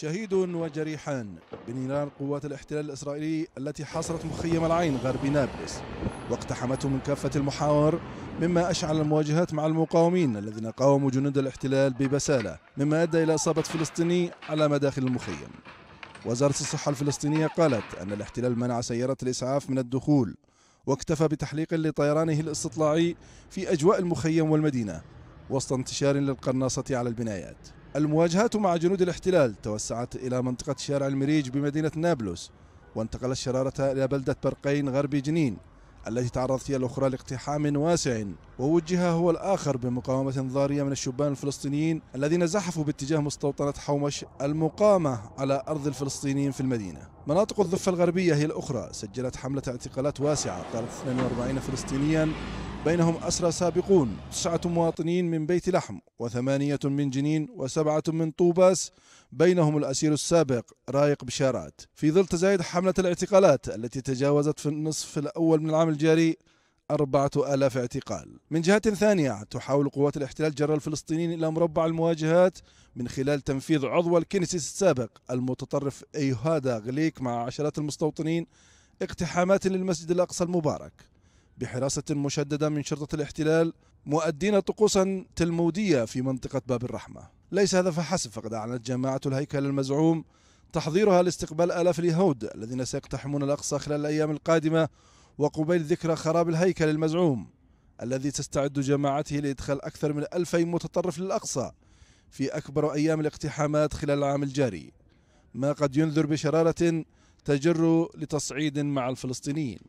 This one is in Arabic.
شهيد وجريحان بنيران قوات الاحتلال الإسرائيلي التي حاصرت مخيم العين غرب نابلس واقتحمته من كافة المحاور مما أشعل المواجهات مع المقاومين الذين قاوموا جنود الاحتلال ببسالة مما أدى إلى إصابة فلسطيني على مداخل المخيم وزارة الصحة الفلسطينية قالت أن الاحتلال منع سيارة الإسعاف من الدخول واكتفى بتحليق لطيرانه الاستطلاعي في أجواء المخيم والمدينة وسط انتشار للقناصة على البنايات المواجهات مع جنود الاحتلال توسعت إلى منطقة شارع المريج بمدينة نابلس وانتقلت شرارتها إلى بلدة برقين غربي جنين التي تعرضت هي الأخرى لاقتحام واسع ووجه هو الآخر بمقاومة ضارية من الشبان الفلسطينيين الذين زحفوا باتجاه مستوطنة حومش المقامة على أرض الفلسطينيين في المدينة مناطق الضفة الغربية هي الأخرى سجلت حملة اعتقالات واسعة قالت 42 فلسطينيا بينهم أسرى سابقون تسعة مواطنين من بيت لحم وثمانية من جنين وسبعة من طوباس بينهم الأسير السابق رايق بشارات في ظل تزايد حملة الاعتقالات التي تجاوزت في النصف الأول من العام الجاري أربعة آلاف اعتقال من جهة ثانية تحاول قوات الاحتلال جر الفلسطينيين إلى مربع المواجهات من خلال تنفيذ عضو الكنيسي السابق المتطرف أيهادا غليك مع عشرات المستوطنين اقتحامات للمسجد الأقصى المبارك بحراسة مشددة من شرطة الاحتلال مؤدين طقوسا تلمودية في منطقة باب الرحمة ليس هذا فحسب فقد أعلنت جماعة الهيكل المزعوم تحضيرها لاستقبال آلاف اليهود الذين سيقتحمون الأقصى خلال الأيام القادمة وقبيل ذكرى خراب الهيكل المزعوم الذي تستعد جماعته لإدخال أكثر من ألفي متطرف للأقصى في أكبر أيام الاقتحامات خلال العام الجاري ما قد ينذر بشرارة تجر لتصعيد مع الفلسطينيين